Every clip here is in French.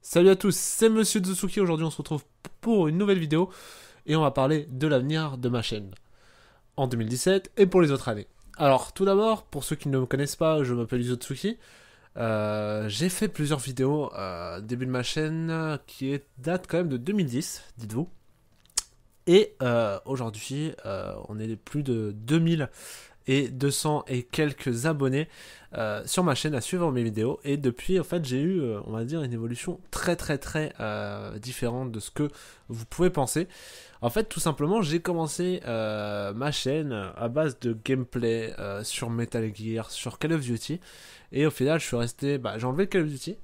Salut à tous, c'est Monsieur Zutsuki, aujourd'hui on se retrouve pour une nouvelle vidéo et on va parler de l'avenir de ma chaîne en 2017 et pour les autres années. Alors tout d'abord, pour ceux qui ne me connaissent pas, je m'appelle Zutsuki, Euh, j'ai fait plusieurs vidéos euh, début de ma chaîne qui est, date quand même de 2010, dites-vous. Et euh, aujourd'hui, euh, on est plus de 2000 et 200 et quelques abonnés euh, sur ma chaîne à suivre mes vidéos. Et depuis, en fait, j'ai eu, euh, on va dire, une évolution très très très euh, différente de ce que vous pouvez penser. En fait, tout simplement, j'ai commencé ma chaîne à base de gameplay sur Metal Gear, sur Call of Duty. Et au final, je suis resté, bah, j'ai enlevé Call of Duty.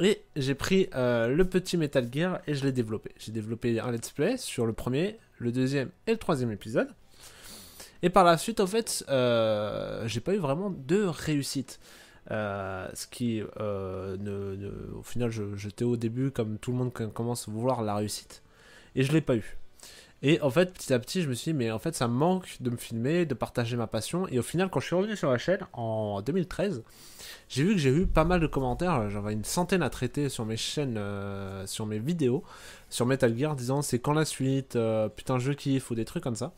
Et j'ai pris le petit Metal Gear et je l'ai développé. J'ai développé un let's play sur le premier, le deuxième et le troisième épisode. Et par la suite, en fait, euh, j'ai pas eu vraiment de réussite. Euh, ce qui, euh, ne, au final, j'étais au début, comme tout le monde commence à vouloir la réussite. Et je l'ai pas eu. Et en fait, petit à petit, je me suis dit, mais en fait, ça manque de me filmer, de partager ma passion. Et au final, quand je suis revenu sur la chaîne en 2013, j'ai vu que j'ai eu pas mal de commentaires, J'en avais une centaine à traiter sur mes chaînes, euh, sur mes vidéos, sur Metal Gear, disant c'est quand la suite, euh, putain, je kiffe, ou des trucs comme ça.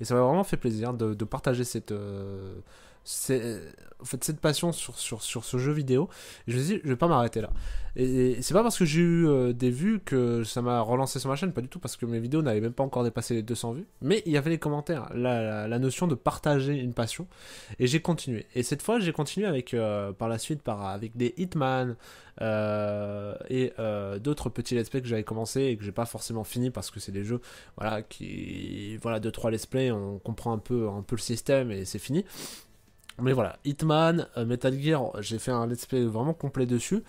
Et ça m'a vraiment fait plaisir de, partager cette, euh, c'est euh, cette passion sur, ce jeu vidéo. je me suis dit, je vais pas m'arrêter là. Et, c'est pas parce que j'ai eu euh, des vues que ça m'a relancé sur ma chaîne, pas du tout, parce que mes vidéos n'avaient même pas encore dépassé les 200 vues. Mais il y avait les commentaires, la, notion de partager une passion. Et j'ai continué. Et cette fois, j'ai continué avec, euh, par la suite, par, avec des Hitman et d'autres petits let's play que j'avais commencé et que j'ai pas forcément fini parce que c'est des jeux, voilà, qui, voilà, 2-3 let's play, on comprend un peu, un peu le système et c'est fini. Mais voilà, Hitman, euh, Metal Gear, j'ai fait un let's play vraiment complet dessus.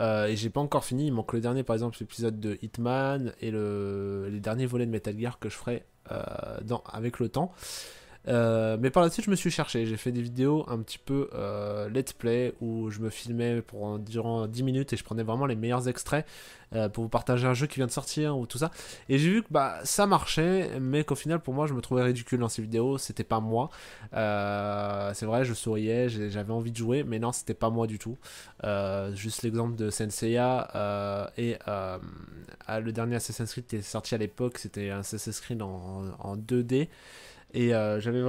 Euh, et j'ai pas encore fini. Il manque le dernier, par exemple, l'épisode de Hitman et les derniers volets de Metal Gear que je ferai euh, avec le temps. Euh, mais par la suite, je me suis cherché. J'ai fait des vidéos un petit peu euh, let's play où je me filmais pour, durant 10 minutes et je prenais vraiment les meilleurs extraits euh, pour vous partager un jeu qui vient de sortir ou tout ça. Et j'ai vu que bah, ça marchait, mais qu'au final, pour moi, je me trouvais ridicule dans ces vidéos. C'était pas moi. c'est vrai, je souriais, j'avais envie de jouer, mais non, c'était pas moi du tout. juste l'exemple de Senseiya et ah, le dernier Assassin's Creed qui est sorti à l'époque, c'était un Assassin's Creed en 2D. Et euh, j'avais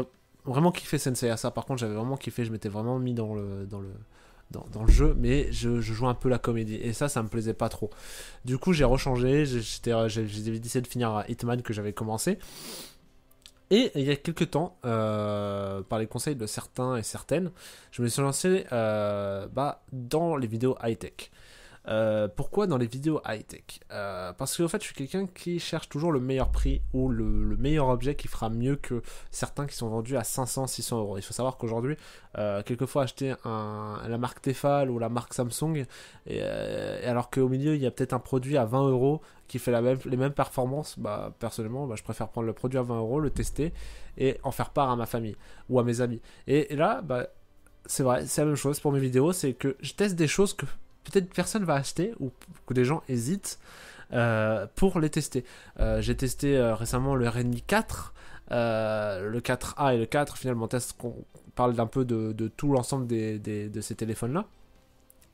vraiment kiffé Sensei à ça. Par contre, j'avais vraiment kiffé. Je m'étais vraiment mis dans le, dans le, dans, le jeu, mais je, jouais un peu la comédie. Et ça, ça me plaisait pas trop. Du coup, j'ai rechangé. J'ai euh, décidé de finir à Hitman que j'avais commencé. Et il y a quelques temps, euh, par les conseils de certains et certaines, je me suis lancé bah, dans les vidéos high-tech. Euh, pourquoi dans les vidéos high-tech euh, Parce qu'en fait, je suis quelqu'un qui cherche toujours le meilleur prix ou le, meilleur objet qui fera mieux que certains qui sont vendus à 500, 600 euros. Il faut savoir qu'aujourd'hui, euh, quelquefois acheter un, la marque Tefal ou la marque Samsung, et, alors qu'au milieu, il y a peut-être un produit à 20 euros qui fait la même, les mêmes performances, bah, personnellement, bah, je préfère prendre le produit à 20 euros, le tester et en faire part à ma famille ou à mes amis. Et, là, bah, c'est vrai, c'est la même chose pour mes vidéos, c'est que je teste des choses que peut-être personne va acheter ou que des gens hésitent euh, pour les tester. Euh, j'ai testé euh, récemment le Redmi 4. le 4A et le 4, finalement, test qu'on parle d'un peu de, tout l'ensemble de ces téléphones-là.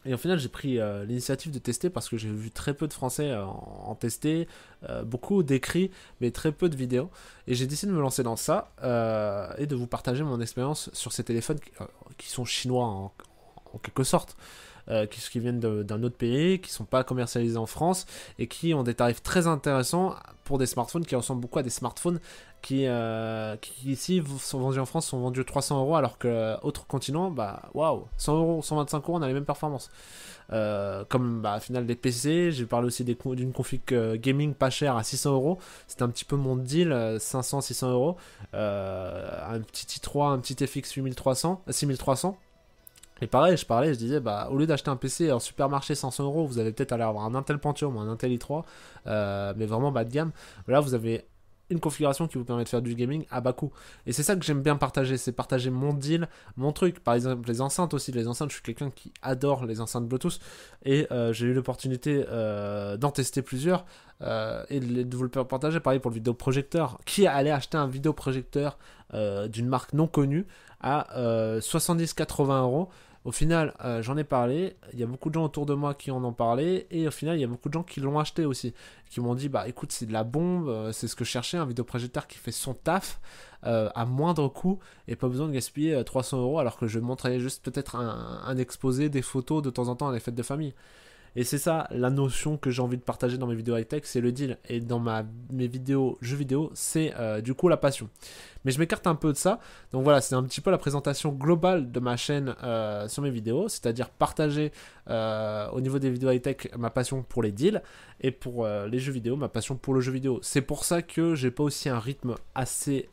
Et au final, j'ai pris l'initiative de tester parce que j'ai vu très peu de Français en tester, beaucoup d'écrits, mais très peu de vidéos. Et j'ai décidé de me lancer dans ça et de vous partager mon expérience sur ces téléphones qui, sont chinois en quelque sorte. Euh, qui, viennent d'un autre pays, qui sont pas commercialisés en France et qui ont des tarifs très intéressants pour des smartphones qui ressemblent beaucoup à des smartphones qui, euh, ici sont vendus en France, sont vendus 300 euros alors que euh, autre continent, bah waouh, 100 euros, 125 euros, on a les mêmes performances. comme bah, final des PC, j'ai parlé aussi d'une config gaming pas chère à 600 euros. c'est un petit peu mon deal, 500-600 euros. Un petit i3, un petit FX 8300, 6300 et pareil, je parlais, je disais, bah, au lieu d'acheter un PC en supermarché 500 euros, vous allez peut-être aller avoir un Intel Pentium ou un Intel i3, euh, mais vraiment bas de gamme. Là, vous avez une configuration qui vous permet de faire du gaming à bas coût. Et c'est ça que j'aime bien partager, c'est partager mon deal, mon truc. Par exemple, les enceintes aussi, les enceintes, je suis quelqu'un qui adore les enceintes Bluetooth et euh, j'ai eu l'opportunité euh, d'en tester plusieurs et de vous le partager. Pareil pour le vidéoprojecteur. Qui allait acheter un vidéoprojecteur d'une marque non connue à 70-80 euros au final, euh, j'en ai parlé, il y a beaucoup de gens autour de moi qui en ont parlé, et au final, il y a beaucoup de gens qui l'ont acheté aussi, qui m'ont dit, bah écoute, c'est de la bombe, euh, c'est ce que je cherchais, un vidéoprojecteur qui fait son taf euh, à moindre coût, et pas besoin de gaspiller 300 euros, alors que je montrais juste peut-être un, un, exposé, des photos de temps en temps à des fêtes de famille. Et c'est ça la notion que j'ai envie de partager dans mes vidéos high-tech, c'est le deal. Et dans ma, mes vidéos jeux vidéo, c'est euh, du coup la passion. Mais je m'écarte un peu de ça. Donc voilà, c'est un petit peu la présentation globale de ma chaîne euh, sur mes vidéos, c'est-à-dire partager euh, au niveau des vidéos high-tech ma passion pour les deals et pour les jeux vidéo, ma passion pour le jeu vidéo. C'est pour ça que j'ai pas aussi un rythme assez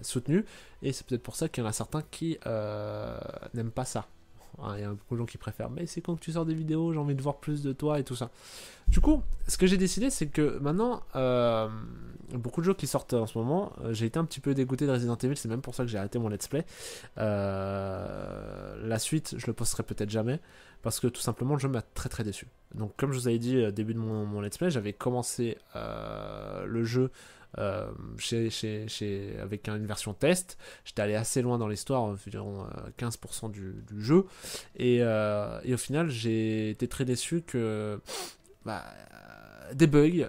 soutenu. Et c'est peut-être pour ça qu'il y en a certains qui n'aiment pas ça. Ah, il y a beaucoup de gens qui préfèrent, mais c'est quand que tu sors des vidéos, j'ai envie de voir plus de toi et tout ça. Du coup, ce que j'ai décidé, c'est que maintenant, euh, beaucoup de jeux qui sortent en ce moment, euh, j'ai été un petit peu dégoûté de Resident Evil, c'est même pour ça que j'ai arrêté mon let's play. Euh, la suite, je le posterai peut-être jamais, parce que tout simplement, le jeu m'a très très déçu. Donc, comme je vous avais dit au début de mon, let's play, j'avais commencé le jeu euh, avec une version test. J'étais allé assez loin dans l'histoire, environ 15% euh, du, jeu. Euh, et, au final, j'ai été très déçu que. Bah, des bugs,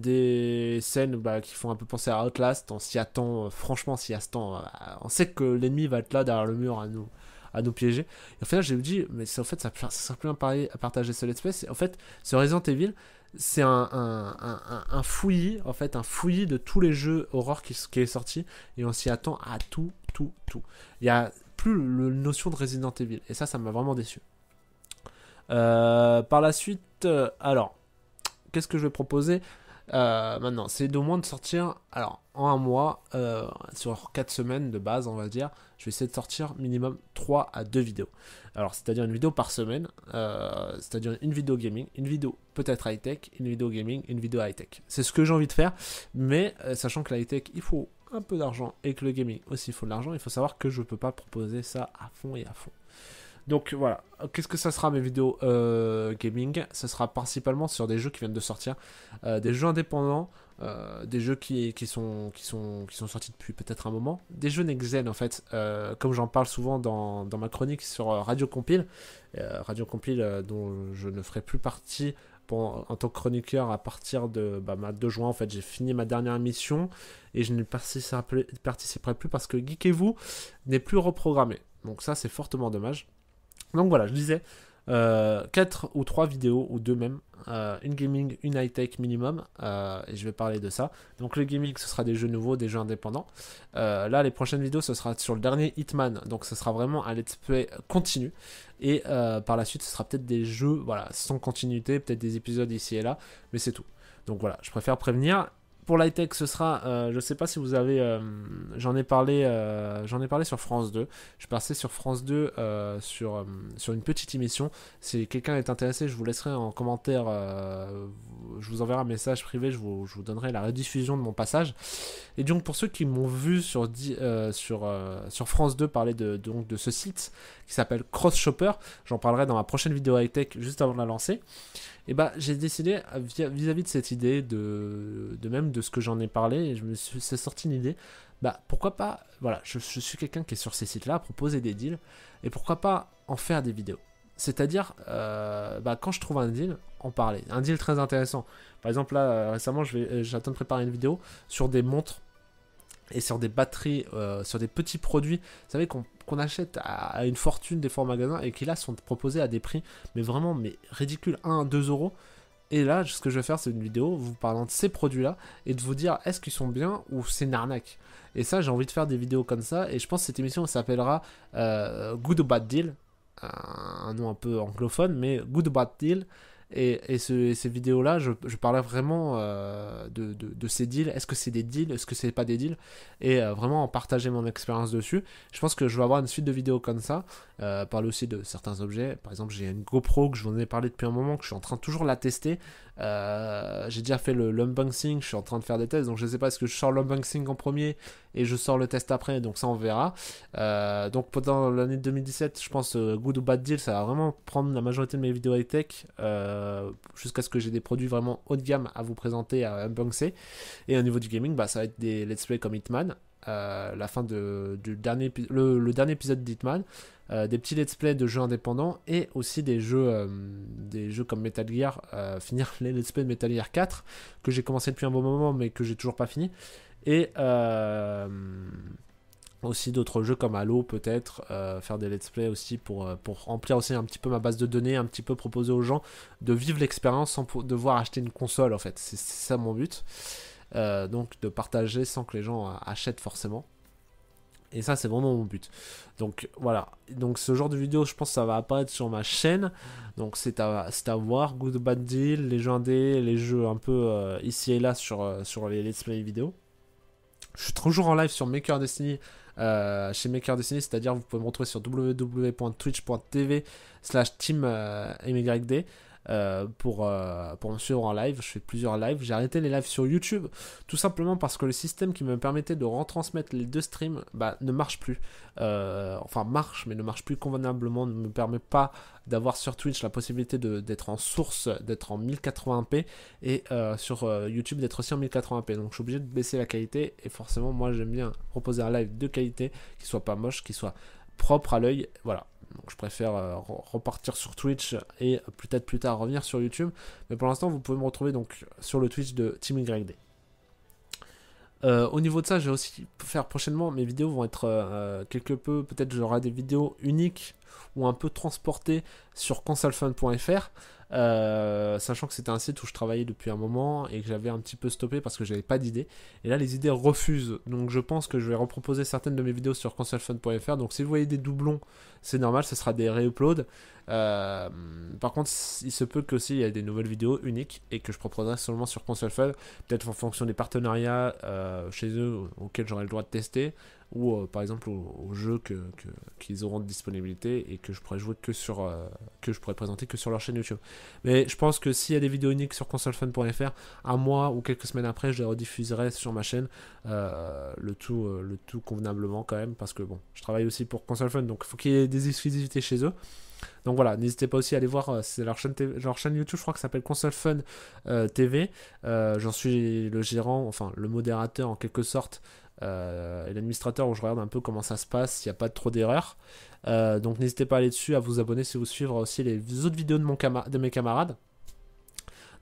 des scènes bah, qui font un peu penser à Outlast. On s'y attend, franchement, s'y attend. On sait que l'ennemi va être là derrière le mur à nous, à nous piéger. Et au final, j'ai dit mais en fait, ça, ça sert plus à, partager ce let's En fait, ce Resident Evil, c'est un, fouillis, en fait, un fouillis de tous les jeux horreur qui, est sorti. Et on s'y attend à tout, tout, tout. Il n'y a plus la notion de Resident Evil. Et ça, ça m'a vraiment déçu. Euh, par la suite, euh, alors, qu'est-ce que je vais proposer euh, maintenant, c'est d'au moins de sortir, alors en un mois, euh, sur 4 semaines de base, on va dire, je vais essayer de sortir minimum 3 à 2 vidéos. Alors, c'est-à-dire une vidéo par semaine, euh, c'est-à-dire une vidéo gaming, une vidéo peut-être high-tech, une vidéo gaming, une vidéo high-tech. C'est ce que j'ai envie de faire, mais sachant que la high-tech, il faut un peu d'argent et que le gaming aussi, il faut de l'argent, il faut savoir que je ne peux pas proposer ça à fond et à fond. Donc voilà, qu'est-ce que ça sera mes vidéos euh, gaming Ça sera principalement sur des jeux qui viennent de sortir, euh, des jeux indépendants, euh, des jeux qui, sont, qui, sont, qui sont sortis depuis peut-être un moment, des jeux Nexen en fait, comme j'en parle souvent dans, ma chronique sur Radio Compile, Radio Compile dont je ne ferai plus partie en tant que chroniqueur à partir de, bah, de juin. En fait, j'ai fini ma dernière mission et je ne participerai, plus parce que et vous n'est plus reprogrammé. Donc ça, c'est fortement dommage. Donc voilà, je disais, 4 euh, ou 3 vidéos, ou 2 même, euh, une gaming, une high-tech minimum, euh, et je vais parler de ça. Donc le gaming, ce sera des jeux nouveaux, des jeux indépendants. là, les prochaines vidéos, ce sera sur le dernier Hitman, donc ce sera vraiment un let's play continu. Et par la suite, ce sera peut-être des jeux, voilà, sans continuité, peut-être des épisodes ici et là, mais c'est tout. Donc voilà, je préfère prévenir pour l'high-tech, ce sera, euh, je sais pas si vous avez, euh, j'en ai parlé, euh, j'en ai parlé sur France 2. Je passais sur France 2 sur, sur une petite émission. Si quelqu'un est intéressé, je vous laisserai en commentaire, je vous enverrai un message privé, je vous, donnerai la rediffusion de mon passage. Et donc pour ceux qui m'ont vu sur, sur, sur France 2 parler de, donc, de ce site qui s'appelle Cross Shopper, j'en parlerai dans ma prochaine vidéo high-tech juste avant de la lancer. Et eh bah ben, j'ai décidé vis-à-vis de cette idée de, de même de ce que j'en ai parlé, et je me suis sorti une idée. Bah pourquoi pas, voilà, je, suis quelqu'un qui est sur ces sites-là proposer des deals, et pourquoi pas en faire des vidéos. C'est-à-dire, euh, bah, quand je trouve un deal, en parler. Un deal très intéressant. Par exemple, là, euh, récemment, j'attends euh, de préparer une vidéo sur des montres et sur des batteries, sur des petits produits. Vous savez qu'on achète à, une fortune des fois en magasin et qui là sont proposés à des prix, mais vraiment mais ridicules, 1, 2 euros. Et là, ce que je vais faire, c'est une vidéo vous parlant de ces produits-là et de vous dire est-ce qu'ils sont bien ou c'est une arnaque. Et ça, j'ai envie de faire des vidéos comme ça. Et je pense que cette émission s'appellera euh, Good or Bad Deal. Euh, un nom un peu anglophone, mais Good or Bad Deal. Et, ces vidéos-là, je, parlais vraiment euh, de, ces deals. Est-ce que c'est des deals Est-ce que c'est pas des deals Et euh, vraiment en partager mon expérience dessus. Je pense que je vais avoir une suite de vidéos comme ça. Euh, parler aussi de certains objets. Par exemple, j'ai une GoPro que je vous en ai parlé depuis un moment, que je suis en train toujours la tester. Euh, j'ai déjà fait le je suis en train de faire des tests, donc je ne sais pas est-ce que je sors l'unboxing en premier et je sors le test après, donc ça on verra. Euh, donc pendant l'année 2017, je pense euh, Good ou Bad Deal, ça va vraiment prendre la majorité de mes vidéos high tech jusqu'à ce que j'ai des produits vraiment haut de gamme à vous présenter, à unboxer. Et au niveau du gaming, bah, ça va être des let's play comme Hitman. Euh, la fin du dernier, le, dernier épisode d'Hitman, euh, des petits let's play de jeux indépendants et aussi des jeux, euh, des jeux comme Metal Gear, finir les let's play de Metal Gear 4, que j'ai commencé depuis un bon moment mais que j'ai toujours pas fini. Et aussi d'autres jeux comme Halo peut-être, faire des let's play aussi pour, pour remplir aussi un petit peu ma base de données, un petit peu proposer aux gens de vivre l'expérience sans devoir acheter une console en fait. C'est ça mon but. Euh, donc de partager sans que les gens achètent forcément. Et ça, c'est vraiment mon but. Donc voilà. Donc ce genre de vidéo, je pense ça va apparaître sur ma chaîne. Donc c'est à, à voir. Good Bad Deal, les jeux indés, les jeux un peu euh, ici et là sur, euh, sur les let's play vidéo. Je suis toujours en live sur Maker Destiny. chez Maker Destiny, c'est-à-dire vous pouvez me retrouver sur www.twitch.tv slash teammyd euh, pour, me euh, suivre en live. Je fais plusieurs lives. J'ai arrêté les lives sur YouTube, tout simplement parce que le système qui me permettait de retransmettre les deux streams bah, ne marche plus. Euh, enfin, marche, mais ne marche plus convenablement, ne me permet pas d'avoir sur Twitch la possibilité d'être en source, d'être en 1080p, et sur YouTube d'être aussi en 1080p. Donc je suis obligé de baisser la qualité, et forcément, moi j'aime bien proposer un live de qualité, qui soit pas moche, qui soit propre à l'œil. Voilà je préfère euh, repartir sur Twitch et peut-être plus tard revenir sur YouTube. Mais pour l'instant, vous pouvez me retrouver donc sur le Twitch de Team YD. Euh, au niveau de ça, je vais aussi faire prochainement mes vidéos vont être euh, euh, quelque peu, peut-être j'aurai des vidéos uniques ou un peu transporté sur consolefun.fr. Euh, sachant que c'était un site où je travaillais depuis un moment et que j'avais un petit peu stoppé parce que j'avais pas d'idées. Et là, les idées refusent. Donc, je pense que je vais reproposer certaines de mes vidéos sur consolefun.fr. Donc, si vous voyez des doublons, c'est normal, ce sera des réuploads. Euh, par contre, il se peut que il y ait des nouvelles vidéos uniques et que je proposerai seulement sur consolefun, peut-être en fonction des partenariats euh, chez eux auxquels j'aurai le droit de tester ou euh, par exemple aux, jeux que, qu'ils auront de disponibilité et que je pourrais jouer que sur euh, que je pourrais présenter que sur leur chaîne YouTube. Mais je pense que s'il y a des vidéos uniques sur consolefun.fr, un mois ou quelques semaines après, je les rediffuserai sur ma chaîne euh, le tout le tout convenablement quand même parce que bon, je travaille aussi pour Consolefun donc il faut qu'il y ait des exclusivités chez eux. Donc voilà, n'hésitez pas aussi à aller voir leur, chaîne chaîne YouTube, je crois que ça s'appelle Console TV. J'en suis le gérant, enfin le modérateur en quelque sorte. Euh, et l'administrateur où je regarde un peu comment ça se passe, s'il n'y a pas trop d'erreurs. Euh, donc n'hésitez pas à aller dessus, à vous abonner si vous suivez aussi les autres vidéos de, mon de mes camarades.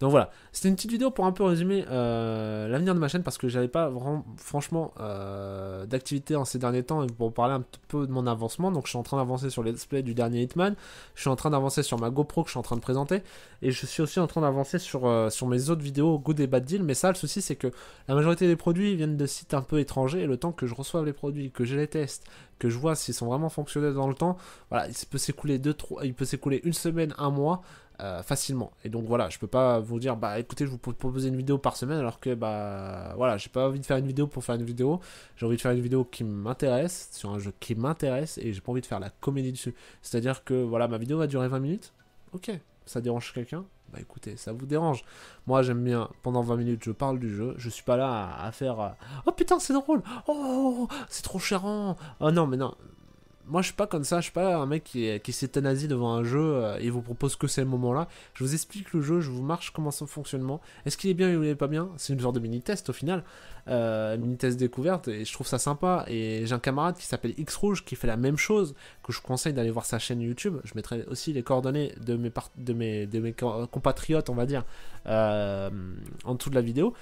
Donc voilà, c'était une petite vidéo pour un peu résumer euh, l'avenir de ma chaîne parce que j'avais pas vraiment, franchement euh, d'activité en ces derniers temps et pour parler un peu de mon avancement. Donc je suis en train d'avancer sur les displays du dernier Hitman, je suis en train d'avancer sur ma GoPro que je suis en train de présenter et je suis aussi en train d'avancer sur, euh, sur mes autres vidéos Good et Bad Deal. Mais ça, le souci c'est que la majorité des produits viennent de sites un peu étrangers et le temps que je reçoive les produits, que je les teste, que je vois s'ils sont vraiment fonctionnels dans le temps, voilà, il peut s'écouler deux, trois, il peut s'écouler une semaine, un mois. Euh, facilement. Et donc voilà, je peux pas vous dire, bah écoutez, je vous propose une vidéo par semaine, alors que bah voilà, j'ai pas envie de faire une vidéo pour faire une vidéo. J'ai envie de faire une vidéo qui m'intéresse, sur un jeu qui m'intéresse, et j'ai pas envie de faire la comédie dessus. C'est-à-dire que voilà, ma vidéo va durer 20 minutes. Ok, ça dérange quelqu'un bah écoutez, ça vous dérange. Moi j'aime bien, pendant 20 minutes, je parle du jeu, je suis pas là à, faire euh, Oh putain, c'est drôle oh, oh, oh, oh, c'est trop chérant Oh non, mais non, moi je suis pas comme ça, je suis pas un mec qui, qui s'éthanasie devant un jeu euh, et vous propose que c'est le moment-là. Je vous explique le jeu, je vous marche comment son fonctionnement. Est-ce qu'il est bien ou il est pas bien C'est une sorte de mini-test au final, euh, mini-test découverte et je trouve ça sympa. Et j'ai un camarade qui s'appelle X Rouge qui fait la même chose, que je conseille d'aller voir sa chaîne YouTube. Je mettrai aussi les coordonnées de mes, de mes, de compatriotes, on va dire, euh, en dessous de la vidéo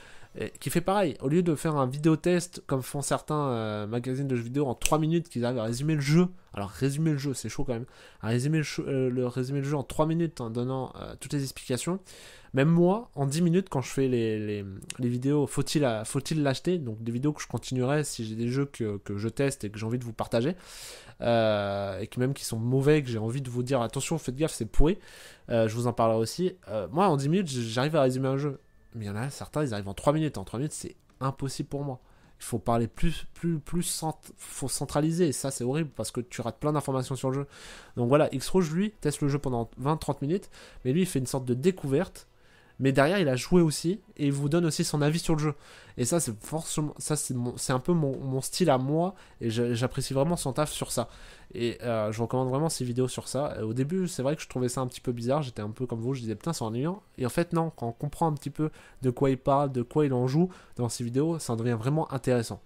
qui fait pareil. Au lieu de faire un vidéo test comme font certains euh, magazines de jeux vidéo en 3 minutes, qu'ils arrivent à résumer le jeu. Alors, résumer le jeu, c'est chaud quand même. À résumer le, euh, le, jeu en 3 minutes en donnant euh, toutes les explications. Même moi, en 10 minutes, quand je fais les, les, les vidéos, faut-il faut l'acheter Donc, des vidéos que je continuerai si j'ai des jeux que, que, je teste et que j'ai envie de vous partager. et qui même qui sont mauvais, que j'ai envie de vous dire attention, faites gaffe, c'est pourri. je vous en parlerai aussi. moi, en 10 minutes, j'arrive à résumer un jeu. Mais il y en a certains, ils arrivent en 3 minutes. En 3 minutes, c'est impossible pour moi. Il faut parler plus, plus, plus, faut centraliser. Et ça, c'est horrible parce que tu rates plein d'informations sur le jeu. Donc voilà, X-Rouge, lui, teste le jeu pendant 20-30 minutes. Mais lui, il fait une sorte de découverte. Mais derrière, il a joué aussi et il vous donne aussi son avis sur le jeu. Et ça, c'est forcément, ça c'est c'est un peu mon, style à moi, et j'apprécie vraiment son taf sur ça. Et euh, je recommande vraiment ses vidéos sur ça. au début, c'est vrai que je trouvais ça un petit peu bizarre, j'étais un peu comme vous, je disais putain, c'est ennuyant. Et en fait, non, quand on comprend un petit peu de quoi il parle, de quoi il en joue dans ses vidéos, ça devient vraiment intéressant.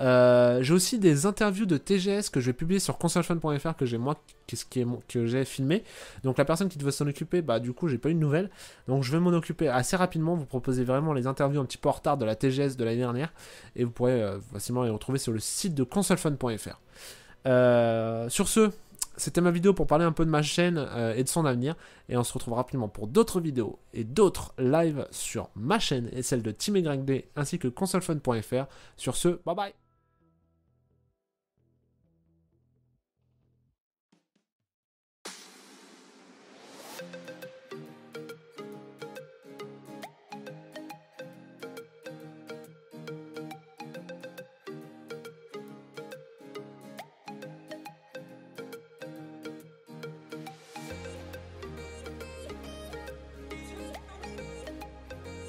Euh, j'ai aussi des interviews de TGS que je vais publier sur consolefun.fr que j'ai moi qui est, que j'ai filmé. Donc la personne qui devait s'en occuper, bah du coup j'ai pas eu de nouvelles. Donc je vais m'en occuper assez rapidement, vous proposez vraiment les interviews un petit peu en retard de la TGS de l'année dernière. Et vous pourrez euh, facilement les retrouver sur le site de consolefun.fr. Euh, sur ce, c'était ma vidéo pour parler un peu de ma chaîne euh, et de son avenir. Et on se retrouve rapidement pour d'autres vidéos et d'autres lives sur ma chaîne et celle de Team D ainsi que consolefun.fr. Sur ce, bye bye